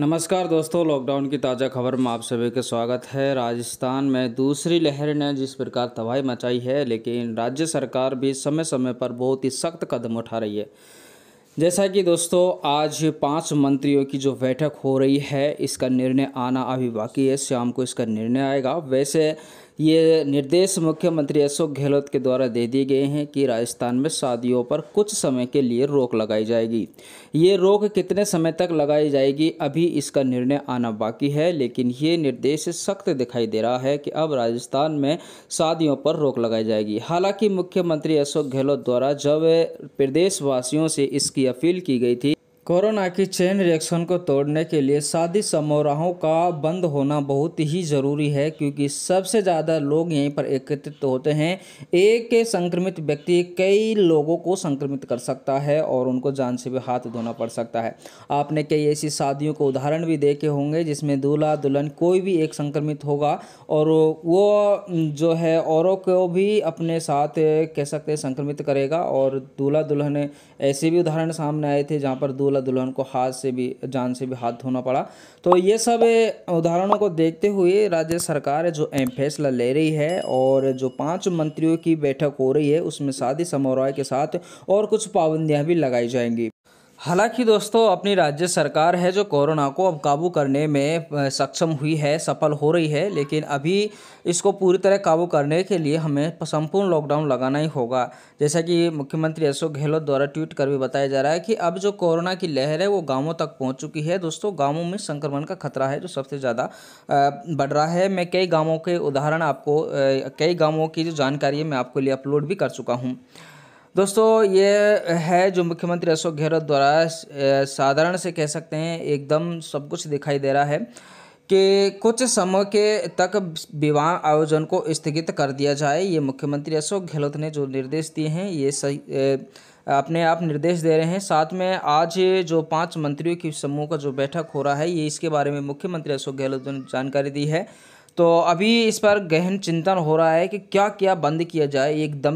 नमस्कार दोस्तों लॉकडाउन की ताज़ा खबर में आप सभी का स्वागत है राजस्थान में दूसरी लहर ने जिस प्रकार तबाही मचाई है लेकिन राज्य सरकार भी समय समय पर बहुत ही सख्त कदम उठा रही है जैसा कि दोस्तों आज पांच मंत्रियों की जो बैठक हो रही है इसका निर्णय आना अभी बाकी है शाम को इसका निर्णय आएगा वैसे ये निर्देश मुख्यमंत्री अशोक गहलोत के द्वारा दे दिए गए हैं कि राजस्थान में शादियों पर कुछ समय के लिए रोक लगाई जाएगी ये रोक कितने समय तक लगाई जाएगी अभी इसका निर्णय आना बाकी है लेकिन ये निर्देश सख्त दिखाई दे रहा है कि अब राजस्थान में शादियों पर रोक लगाई जाएगी हालांकि मुख्यमंत्री अशोक गहलोत द्वारा जब प्रदेशवासियों से इसकी अपील की गई थी कोरोना की चेन रिएक्शन को तोड़ने के लिए शादी समारोहों का बंद होना बहुत ही ज़रूरी है क्योंकि सबसे ज़्यादा लोग यहीं पर एकत्रित होते हैं एक संक्रमित व्यक्ति कई लोगों को संक्रमित कर सकता है और उनको जान से भी हाथ धोना पड़ सकता है आपने कई ऐसी शादियों को उदाहरण भी देखे होंगे जिसमें दूल्हा दुल्हन कोई भी एक संक्रमित होगा और वो जो है औरों को भी अपने साथ कह सकते संक्रमित करेगा और दूल्हा दुल्हन ऐसे भी उदाहरण सामने आए थे जहाँ पर दूल्हा दूल्हा दुल्हन को हाथ से भी जान से भी हाथ धोना पड़ा तो ये सब उदाहरणों को देखते हुए राज्य सरकार जो अहम फैसला ले रही है और जो पांच मंत्रियों की बैठक हो रही है उसमें शादी समारोह के साथ और कुछ पाबंदियाँ भी लगाई जाएंगी हालांकि दोस्तों अपनी राज्य सरकार है जो कोरोना को अब काबू करने में सक्षम हुई है सफल हो रही है लेकिन अभी इसको पूरी तरह काबू करने के लिए हमें संपूर्ण लॉकडाउन लगाना ही होगा जैसा कि मुख्यमंत्री अशोक गहलोत द्वारा ट्वीट कर भी बताया जा रहा है कि अब जो कोरोना की लहर है वो गाँवों तक पहुँच चुकी है दोस्तों गाँवों में संक्रमण का खतरा है जो सबसे ज़्यादा बढ़ रहा है मैं कई गाँवों के उदाहरण आपको कई गाँवों की जो जानकारी है मैं आपके लिए अपलोड भी कर चुका हूँ दोस्तों ये है जो मुख्यमंत्री अशोक गहलोत द्वारा साधारण से कह सकते हैं एकदम सब कुछ दिखाई दे रहा है कि कुछ समय के तक विवाह आयोजन को स्थगित कर दिया जाए ये मुख्यमंत्री अशोक गहलोत ने जो निर्देश दिए हैं ये सही अपने आप निर्देश दे रहे हैं साथ में आज जो पांच मंत्रियों की समूह का जो बैठक हो रहा है ये इसके बारे में मुख्यमंत्री अशोक गहलोत ने जानकारी दी है तो अभी इस पर गहन चिंतन हो रहा है कि क्या क्या बंद किया जाए एकदम